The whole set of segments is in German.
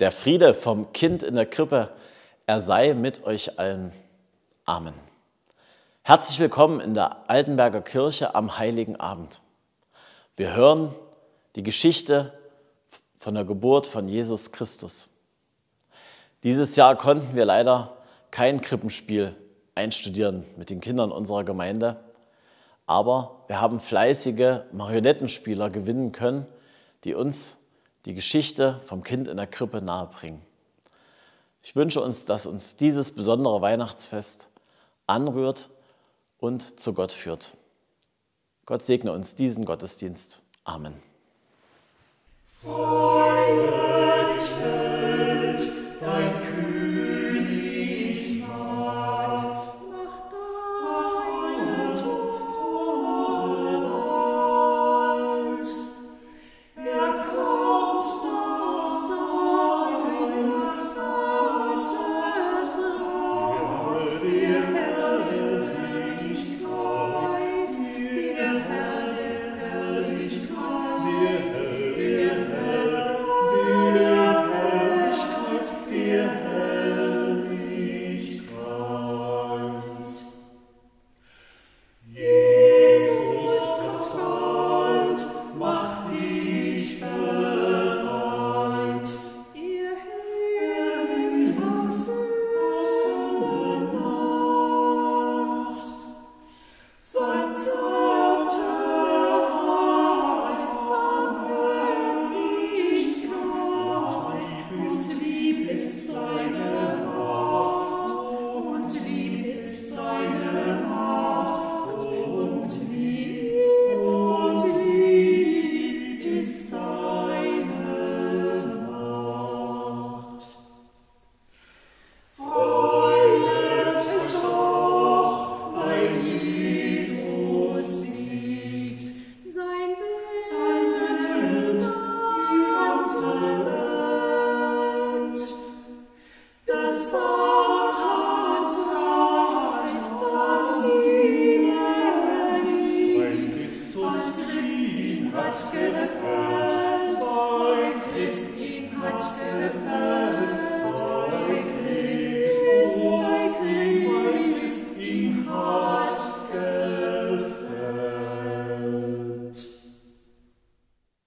Der Friede vom Kind in der Krippe, er sei mit euch allen. Amen. Herzlich willkommen in der Altenberger Kirche am Heiligen Abend. Wir hören die Geschichte von der Geburt von Jesus Christus. Dieses Jahr konnten wir leider kein Krippenspiel einstudieren mit den Kindern unserer Gemeinde, aber wir haben fleißige Marionettenspieler gewinnen können, die uns die Geschichte vom Kind in der Krippe nahebringen. Ich wünsche uns, dass uns dieses besondere Weihnachtsfest anrührt und zu Gott führt. Gott segne uns diesen Gottesdienst. Amen. Freude.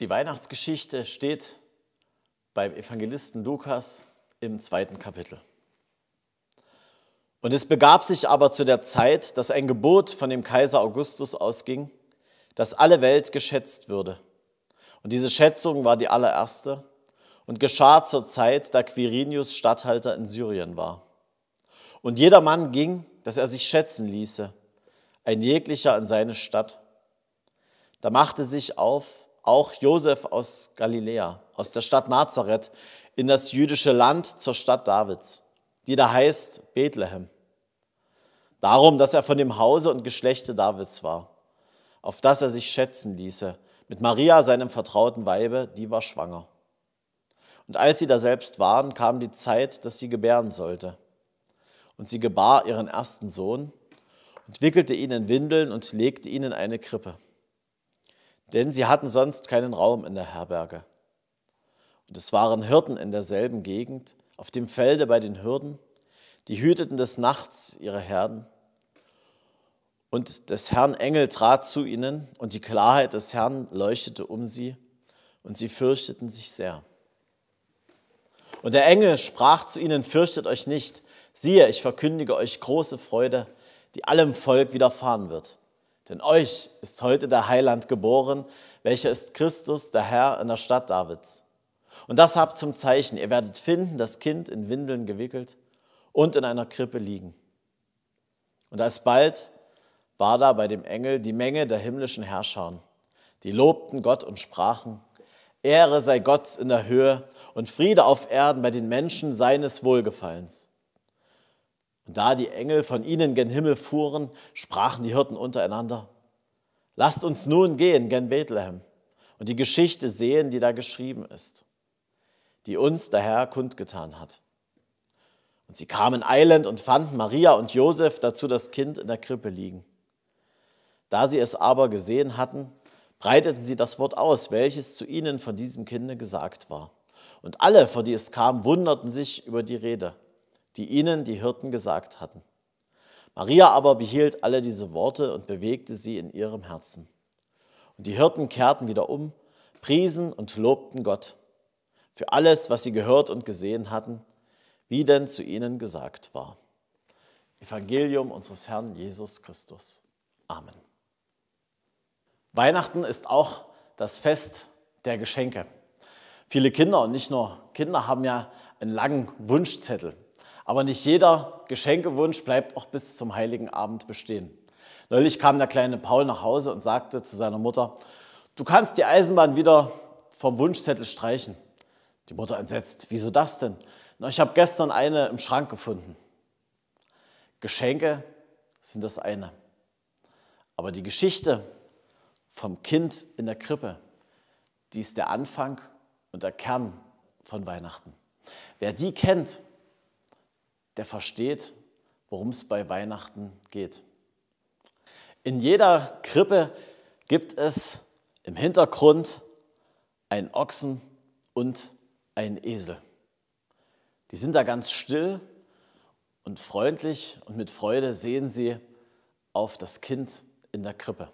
Die Weihnachtsgeschichte steht beim Evangelisten Lukas im zweiten Kapitel. Und es begab sich aber zu der Zeit, dass ein Gebot von dem Kaiser Augustus ausging, dass alle Welt geschätzt würde. Und diese Schätzung war die allererste und geschah zur Zeit, da Quirinius Statthalter in Syrien war. Und jedermann ging, dass er sich schätzen ließe, ein jeglicher in seine Stadt. Da machte sich auf auch Josef aus Galiläa, aus der Stadt Nazareth, in das jüdische Land zur Stadt Davids, die da heißt Bethlehem. Darum, dass er von dem Hause und Geschlechte Davids war auf das er sich schätzen ließe. Mit Maria, seinem vertrauten Weibe, die war schwanger. Und als sie daselbst waren, kam die Zeit, dass sie gebären sollte. Und sie gebar ihren ersten Sohn und wickelte ihn in Windeln und legte ihn in eine Krippe. Denn sie hatten sonst keinen Raum in der Herberge. Und es waren Hirten in derselben Gegend, auf dem Felde bei den Hürden, die hüteten des Nachts ihre Herden. Und des Herrn Engel trat zu ihnen, und die Klarheit des Herrn leuchtete um sie, und sie fürchteten sich sehr. Und der Engel sprach zu ihnen, fürchtet euch nicht, siehe, ich verkündige euch große Freude, die allem Volk widerfahren wird. Denn euch ist heute der Heiland geboren, welcher ist Christus, der Herr in der Stadt Davids. Und das habt zum Zeichen, ihr werdet finden, das Kind in Windeln gewickelt und in einer Krippe liegen. Und alsbald war da bei dem Engel die Menge der himmlischen Herrscher. Die lobten Gott und sprachen, Ehre sei Gott in der Höhe und Friede auf Erden bei den Menschen seines Wohlgefallens. Und da die Engel von ihnen gen Himmel fuhren, sprachen die Hirten untereinander, Lasst uns nun gehen gen Bethlehem und die Geschichte sehen, die da geschrieben ist, die uns der Herr kundgetan hat. Und sie kamen eilend und fanden Maria und Josef dazu das Kind in der Krippe liegen. Da sie es aber gesehen hatten, breiteten sie das Wort aus, welches zu ihnen von diesem Kinde gesagt war. Und alle, vor die es kam, wunderten sich über die Rede, die ihnen die Hirten gesagt hatten. Maria aber behielt alle diese Worte und bewegte sie in ihrem Herzen. Und die Hirten kehrten wieder um, priesen und lobten Gott für alles, was sie gehört und gesehen hatten, wie denn zu ihnen gesagt war. Evangelium unseres Herrn Jesus Christus. Amen. Weihnachten ist auch das Fest der Geschenke. Viele Kinder und nicht nur Kinder haben ja einen langen Wunschzettel. Aber nicht jeder Geschenkewunsch bleibt auch bis zum heiligen Abend bestehen. Neulich kam der kleine Paul nach Hause und sagte zu seiner Mutter, du kannst die Eisenbahn wieder vom Wunschzettel streichen. Die Mutter entsetzt, wieso das denn? Na, ich habe gestern eine im Schrank gefunden. Geschenke sind das eine. Aber die Geschichte vom Kind in der Krippe, die ist der Anfang und der Kern von Weihnachten. Wer die kennt, der versteht, worum es bei Weihnachten geht. In jeder Krippe gibt es im Hintergrund einen Ochsen und einen Esel. Die sind da ganz still und freundlich und mit Freude sehen sie auf das Kind in der Krippe.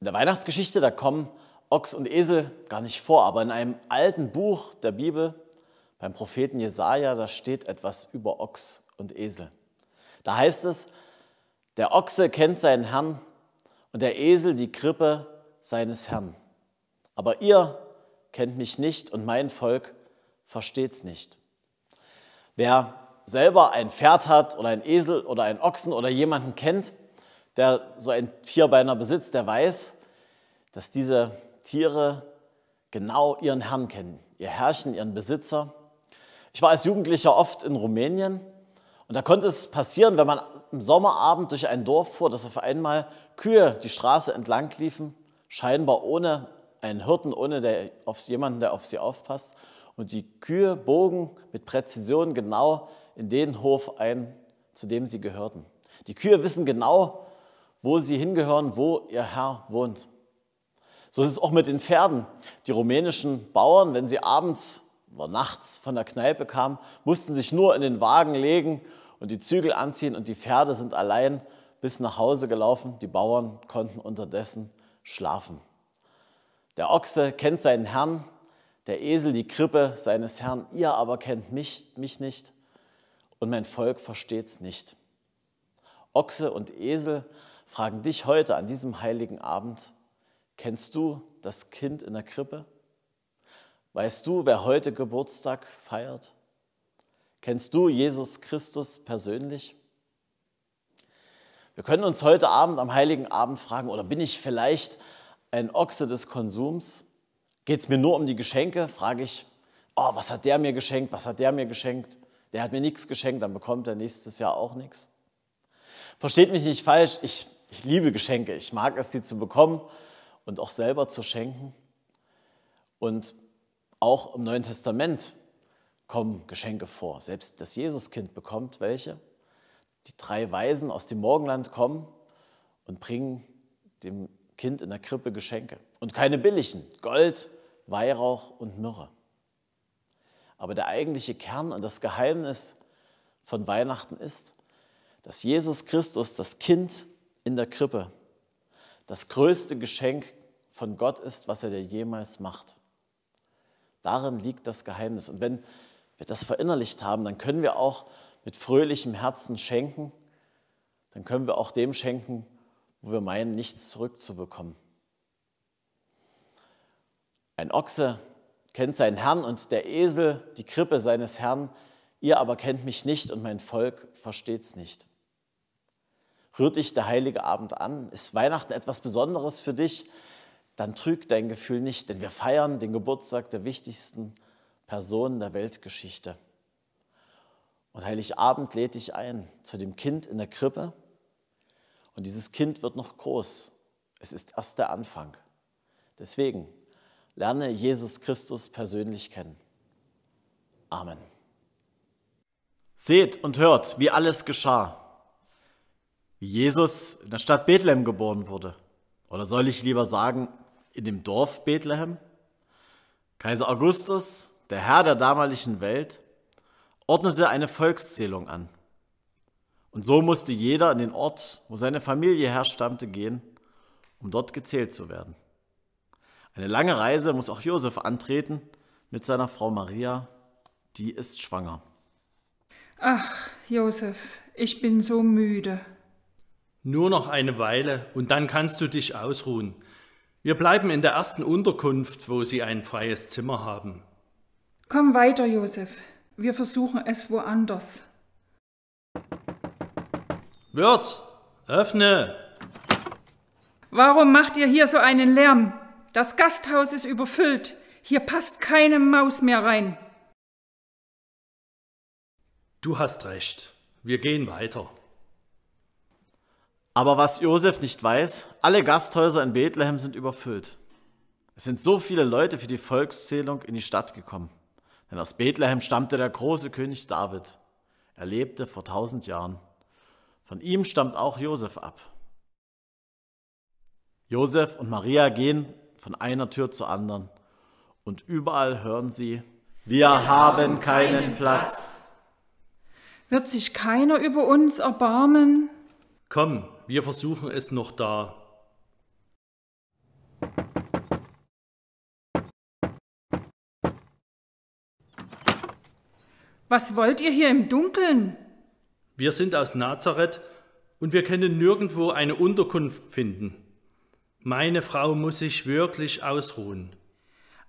In der Weihnachtsgeschichte, da kommen Ochs und Esel gar nicht vor, aber in einem alten Buch der Bibel, beim Propheten Jesaja, da steht etwas über Ochs und Esel. Da heißt es, der Ochse kennt seinen Herrn und der Esel die Krippe seines Herrn. Aber ihr kennt mich nicht und mein Volk versteht's nicht. Wer selber ein Pferd hat oder ein Esel oder ein Ochsen oder jemanden kennt, der so ein Vierbeiner besitzt, der weiß, dass diese Tiere genau ihren Herrn kennen, ihr Herrchen, ihren Besitzer. Ich war als Jugendlicher oft in Rumänien und da konnte es passieren, wenn man am Sommerabend durch ein Dorf fuhr, dass auf einmal Kühe die Straße entlang liefen, scheinbar ohne einen Hirten, ohne der, auf jemanden, der auf sie aufpasst. Und die Kühe bogen mit Präzision genau in den Hof ein, zu dem sie gehörten. Die Kühe wissen genau, wo sie hingehören, wo ihr Herr wohnt. So ist es auch mit den Pferden. Die rumänischen Bauern, wenn sie abends oder nachts von der Kneipe kamen, mussten sich nur in den Wagen legen und die Zügel anziehen und die Pferde sind allein bis nach Hause gelaufen. Die Bauern konnten unterdessen schlafen. Der Ochse kennt seinen Herrn, der Esel die Krippe seines Herrn, ihr aber kennt mich, mich nicht und mein Volk versteht's nicht. Ochse und Esel fragen dich heute an diesem heiligen Abend, kennst du das Kind in der Krippe? Weißt du, wer heute Geburtstag feiert? Kennst du Jesus Christus persönlich? Wir können uns heute Abend am heiligen Abend fragen, oder bin ich vielleicht ein Ochse des Konsums? Geht es mir nur um die Geschenke? Frage ich, oh, was hat der mir geschenkt? Was hat der mir geschenkt? Der hat mir nichts geschenkt, dann bekommt er nächstes Jahr auch nichts. Versteht mich nicht falsch, ich ich liebe Geschenke, ich mag es, sie zu bekommen und auch selber zu schenken. Und auch im Neuen Testament kommen Geschenke vor. Selbst das Jesuskind bekommt welche. Die drei Weisen aus dem Morgenland kommen und bringen dem Kind in der Krippe Geschenke. Und keine billigen, Gold, Weihrauch und Myrrhe. Aber der eigentliche Kern und das Geheimnis von Weihnachten ist, dass Jesus Christus, das Kind, in der Krippe das größte Geschenk von Gott ist, was er dir jemals macht. Darin liegt das Geheimnis. Und wenn wir das verinnerlicht haben, dann können wir auch mit fröhlichem Herzen schenken. Dann können wir auch dem schenken, wo wir meinen, nichts zurückzubekommen. Ein Ochse kennt seinen Herrn und der Esel die Krippe seines Herrn. Ihr aber kennt mich nicht und mein Volk versteht's nicht rührt dich der heilige Abend an? Ist Weihnachten etwas Besonderes für dich? Dann trüg dein Gefühl nicht, denn wir feiern den Geburtstag der wichtigsten Person der Weltgeschichte. Und Heiligabend lädt dich ein zu dem Kind in der Krippe. Und dieses Kind wird noch groß. Es ist erst der Anfang. Deswegen lerne Jesus Christus persönlich kennen. Amen. Seht und hört, wie alles geschah. Jesus in der Stadt Bethlehem geboren wurde. Oder soll ich lieber sagen, in dem Dorf Bethlehem? Kaiser Augustus, der Herr der damaligen Welt, ordnete eine Volkszählung an. Und so musste jeder in den Ort, wo seine Familie herstammte, gehen, um dort gezählt zu werden. Eine lange Reise muss auch Josef antreten mit seiner Frau Maria, die ist schwanger. Ach, Josef, ich bin so müde. Nur noch eine Weile und dann kannst du dich ausruhen. Wir bleiben in der ersten Unterkunft, wo sie ein freies Zimmer haben. Komm weiter, Josef. Wir versuchen es woanders. Wirt, öffne! Warum macht ihr hier so einen Lärm? Das Gasthaus ist überfüllt. Hier passt keine Maus mehr rein. Du hast recht. Wir gehen weiter. Aber was Josef nicht weiß, alle Gasthäuser in Bethlehem sind überfüllt. Es sind so viele Leute für die Volkszählung in die Stadt gekommen. Denn aus Bethlehem stammte der große König David. Er lebte vor tausend Jahren. Von ihm stammt auch Josef ab. Josef und Maria gehen von einer Tür zur anderen und überall hören sie, wir, wir haben keinen Platz. Wird sich keiner über uns erbarmen? Komm, wir versuchen es noch da. Was wollt ihr hier im Dunkeln? Wir sind aus Nazareth und wir können nirgendwo eine Unterkunft finden. Meine Frau muss sich wirklich ausruhen.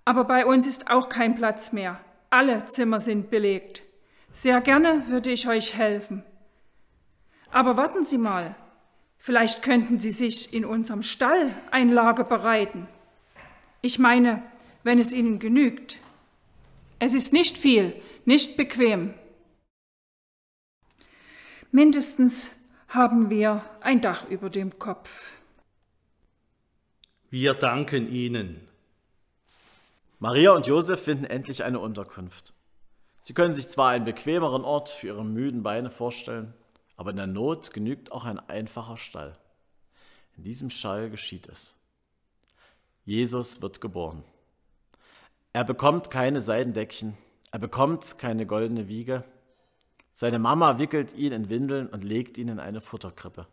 Aber bei uns ist auch kein Platz mehr. Alle Zimmer sind belegt. Sehr gerne würde ich euch helfen. Aber warten Sie mal, Vielleicht könnten Sie sich in unserem Stall ein Lager bereiten. Ich meine, wenn es Ihnen genügt. Es ist nicht viel, nicht bequem. Mindestens haben wir ein Dach über dem Kopf. Wir danken Ihnen. Maria und Josef finden endlich eine Unterkunft. Sie können sich zwar einen bequemeren Ort für ihre müden Beine vorstellen, aber in der Not genügt auch ein einfacher Stall. In diesem Stall geschieht es. Jesus wird geboren. Er bekommt keine Seidendeckchen, er bekommt keine goldene Wiege. Seine Mama wickelt ihn in Windeln und legt ihn in eine Futterkrippe.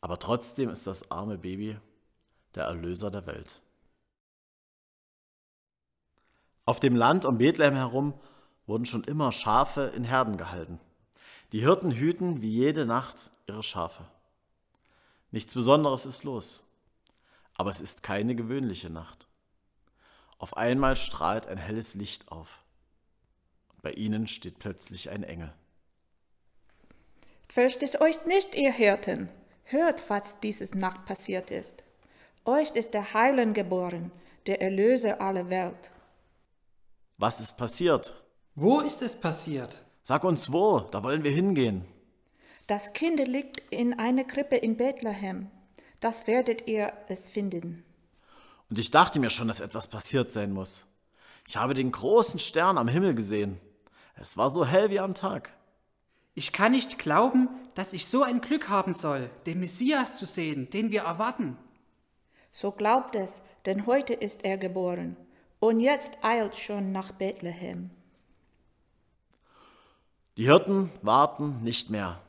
Aber trotzdem ist das arme Baby der Erlöser der Welt. Auf dem Land um Bethlehem herum wurden schon immer Schafe in Herden gehalten. Die Hirten hüten wie jede Nacht ihre Schafe. Nichts Besonderes ist los, aber es ist keine gewöhnliche Nacht. Auf einmal strahlt ein helles Licht auf. bei ihnen steht plötzlich ein Engel. Fürchtet euch nicht, ihr Hirten. Hört, was dieses Nacht passiert ist. Euch ist der Heiland geboren, der Erlöser aller Welt. Was ist passiert? Wo ist es passiert? Sag uns wo, da wollen wir hingehen. Das Kind liegt in einer Krippe in Bethlehem. Das werdet ihr es finden. Und ich dachte mir schon, dass etwas passiert sein muss. Ich habe den großen Stern am Himmel gesehen. Es war so hell wie am Tag. Ich kann nicht glauben, dass ich so ein Glück haben soll, den Messias zu sehen, den wir erwarten. So glaubt es, denn heute ist er geboren. Und jetzt eilt schon nach Bethlehem. Die Hirten warten nicht mehr.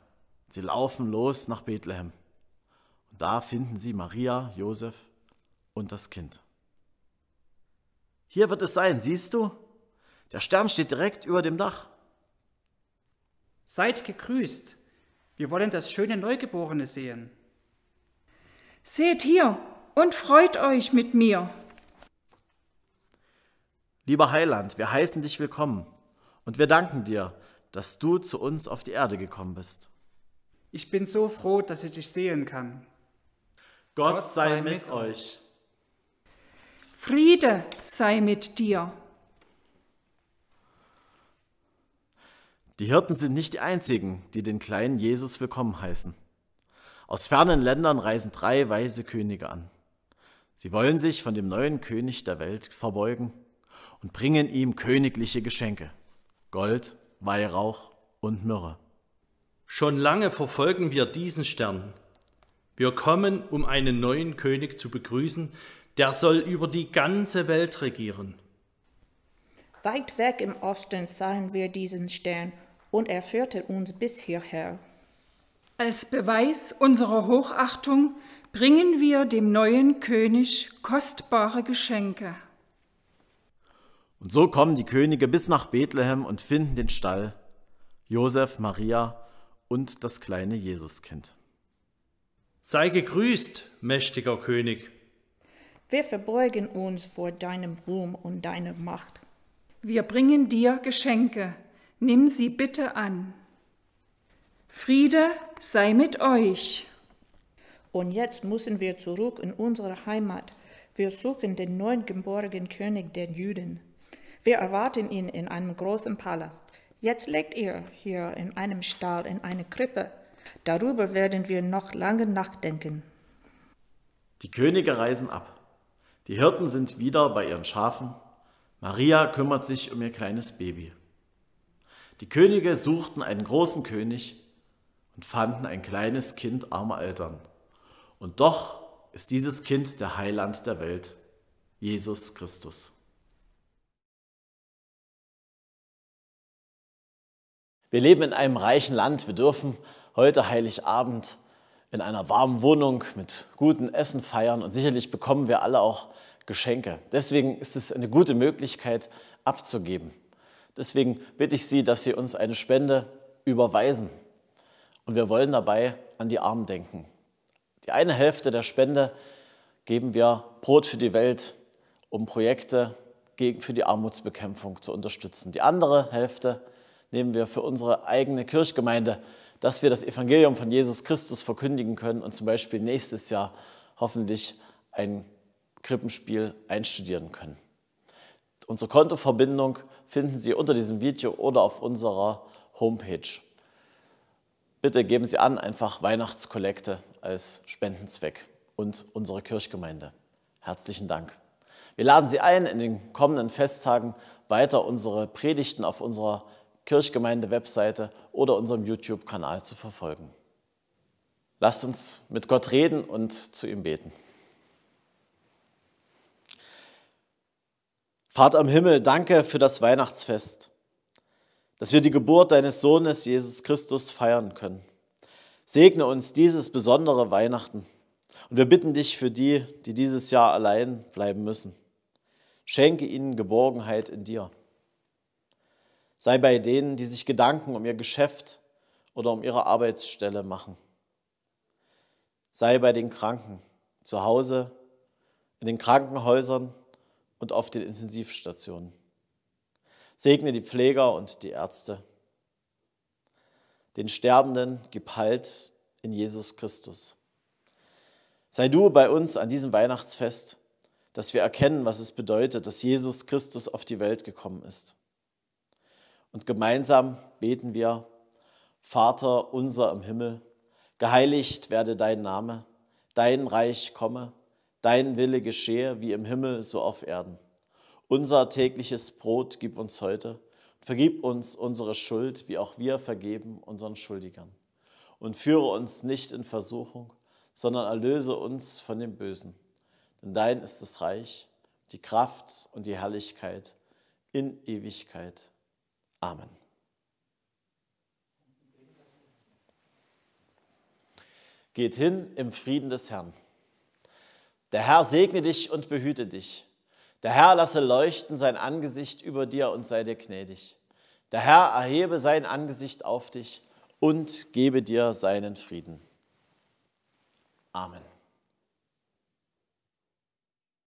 Sie laufen los nach Bethlehem. Und da finden sie Maria, Josef und das Kind. Hier wird es sein, siehst du? Der Stern steht direkt über dem Dach. Seid gegrüßt. Wir wollen das schöne Neugeborene sehen. Seht hier und freut euch mit mir. Lieber Heiland, wir heißen dich willkommen und wir danken dir, dass du zu uns auf die Erde gekommen bist. Ich bin so froh, dass ich dich sehen kann. Gott, Gott sei, sei, mit, euch. Friede sei mit dir. Die Hirten sind nicht die einzigen, die den kleinen Jesus willkommen heißen. Aus fernen Ländern reisen drei weise Könige an. Sie wollen sich von dem neuen König der Welt verbeugen und bringen ihm königliche Geschenke. Gold, Weihrauch und Myrrhe. Schon lange verfolgen wir diesen Stern. Wir kommen, um einen neuen König zu begrüßen, der soll über die ganze Welt regieren. Weit weg im Osten sahen wir diesen Stern und er führte uns bis hierher. Als Beweis unserer Hochachtung bringen wir dem neuen König kostbare Geschenke. Und so kommen die Könige bis nach Bethlehem und finden den Stall, Josef, Maria und das kleine Jesuskind. Sei gegrüßt, mächtiger König. Wir verbeugen uns vor deinem Ruhm und deiner Macht. Wir bringen dir Geschenke. Nimm sie bitte an. Friede sei mit euch. Und jetzt müssen wir zurück in unsere Heimat. Wir suchen den neugeborenen König der Juden. Wir erwarten ihn in einem großen Palast. Jetzt legt ihr hier in einem Stall, in eine Krippe. Darüber werden wir noch lange nachdenken. Die Könige reisen ab. Die Hirten sind wieder bei ihren Schafen. Maria kümmert sich um ihr kleines Baby. Die Könige suchten einen großen König und fanden ein kleines Kind armer Eltern. Und doch ist dieses Kind der Heiland der Welt, Jesus Christus. Wir leben in einem reichen Land. Wir dürfen heute Heiligabend in einer warmen Wohnung mit gutem Essen feiern und sicherlich bekommen wir alle auch Geschenke. Deswegen ist es eine gute Möglichkeit abzugeben. Deswegen bitte ich Sie, dass Sie uns eine Spende überweisen. Und wir wollen dabei an die Armen denken. Die eine Hälfte der Spende geben wir Brot für die Welt, um Projekte gegen, für die Armutsbekämpfung zu unterstützen. Die andere Hälfte nehmen wir für unsere eigene Kirchgemeinde, dass wir das Evangelium von Jesus Christus verkündigen können und zum Beispiel nächstes Jahr hoffentlich ein Krippenspiel einstudieren können. Unsere Kontoverbindung finden Sie unter diesem Video oder auf unserer Homepage. Bitte geben Sie an, einfach Weihnachtskollekte als Spendenzweck und unsere Kirchgemeinde. Herzlichen Dank. Wir laden Sie ein, in den kommenden Festtagen weiter unsere Predigten auf unserer Kirchgemeinde-Webseite oder unserem YouTube-Kanal zu verfolgen. Lasst uns mit Gott reden und zu ihm beten. Vater im Himmel, danke für das Weihnachtsfest, dass wir die Geburt deines Sohnes Jesus Christus feiern können. Segne uns dieses besondere Weihnachten und wir bitten dich für die, die dieses Jahr allein bleiben müssen. Schenke ihnen Geborgenheit in dir. Sei bei denen, die sich Gedanken um ihr Geschäft oder um ihre Arbeitsstelle machen. Sei bei den Kranken zu Hause, in den Krankenhäusern und auf den Intensivstationen. Segne die Pfleger und die Ärzte. Den Sterbenden gib Halt in Jesus Christus. Sei du bei uns an diesem Weihnachtsfest, dass wir erkennen, was es bedeutet, dass Jesus Christus auf die Welt gekommen ist. Und gemeinsam beten wir, Vater unser im Himmel, geheiligt werde dein Name, dein Reich komme, dein Wille geschehe wie im Himmel so auf Erden. Unser tägliches Brot gib uns heute, vergib uns unsere Schuld, wie auch wir vergeben unseren Schuldigern. Und führe uns nicht in Versuchung, sondern erlöse uns von dem Bösen. Denn dein ist das Reich, die Kraft und die Herrlichkeit in Ewigkeit. Amen. Geht hin im Frieden des Herrn. Der Herr segne dich und behüte dich. Der Herr lasse leuchten sein Angesicht über dir und sei dir gnädig. Der Herr erhebe sein Angesicht auf dich und gebe dir seinen Frieden. Amen.